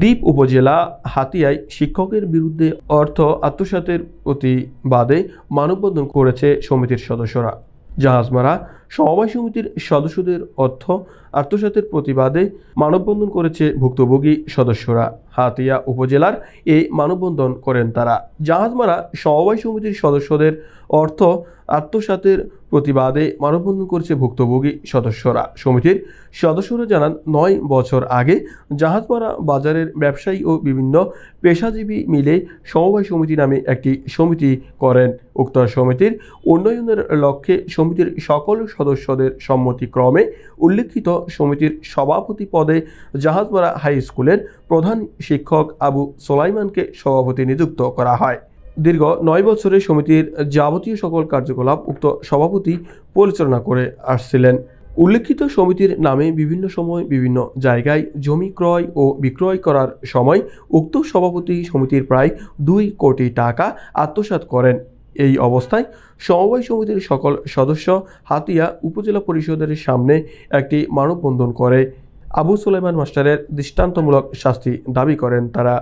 দ্বীপ উপজেলা হাতিয়ায় শিক্ষকের বিরুদ্ধে অর্থ আত্মসাতের প্রতিবাদে মানববন্ধন করেছে সমিতির সদস্যরা জাহাজমারা সমবায় সমিতির সদস্যদের অর্থ আত্মসাতের প্রতিবাদে মানববন্ধন করেছে ভুক্তভোগী সদস্যরা হাতিয়া উপজেলার এই মানববন্ধন করেন তারা জাহাজমারা সমবায় সমিতির সদস্যদের অর্থ আত্মসাতের প্রতিবাদে মানববন্ধন করছে ভুক্তভোগী সদস্যরা সমিতির সদস্যরা জানান নয় বছর আগে জাহাজমারা বাজারের ব্যবসায়ী ও বিভিন্ন পেশাজীবী মিলে সমবায় সমিতি নামে একটি সমিতি করেন উক্ত সমিতির উন্নয়নের লক্ষ্যে সমিতির সকল সদস্যদের সম্মতিক্রমে উল্লেখিত সমিতির সভাপতি পদে জাহাজমারা হাই স্কুলের প্রধান শিক্ষক আবু সোলাইমানকে সভাপতি নিযুক্ত করা হয় দীর্ঘ নয় বছরে সমিতির যাবতীয় সকল কার্যকলাপ উক্ত সভাপতি পরিচালনা করে আসছিলেন উল্লেখিত সমিতির নামে বিভিন্ন সময় বিভিন্ন জায়গায় জমি ক্রয় ও বিক্রয় করার সময় উক্ত সভাপতি সমিতির প্রায় দুই কোটি টাকা আত্মসাত করেন এই অবস্থায় সমবায় সমিতির সকল সদস্য হাতিয়া উপজেলা পরিষদের সামনে একটি মানববন্ধন করে আবু সুলাইমান মাস্টারের দৃষ্টান্তমূলক শাস্তি দাবি করেন তারা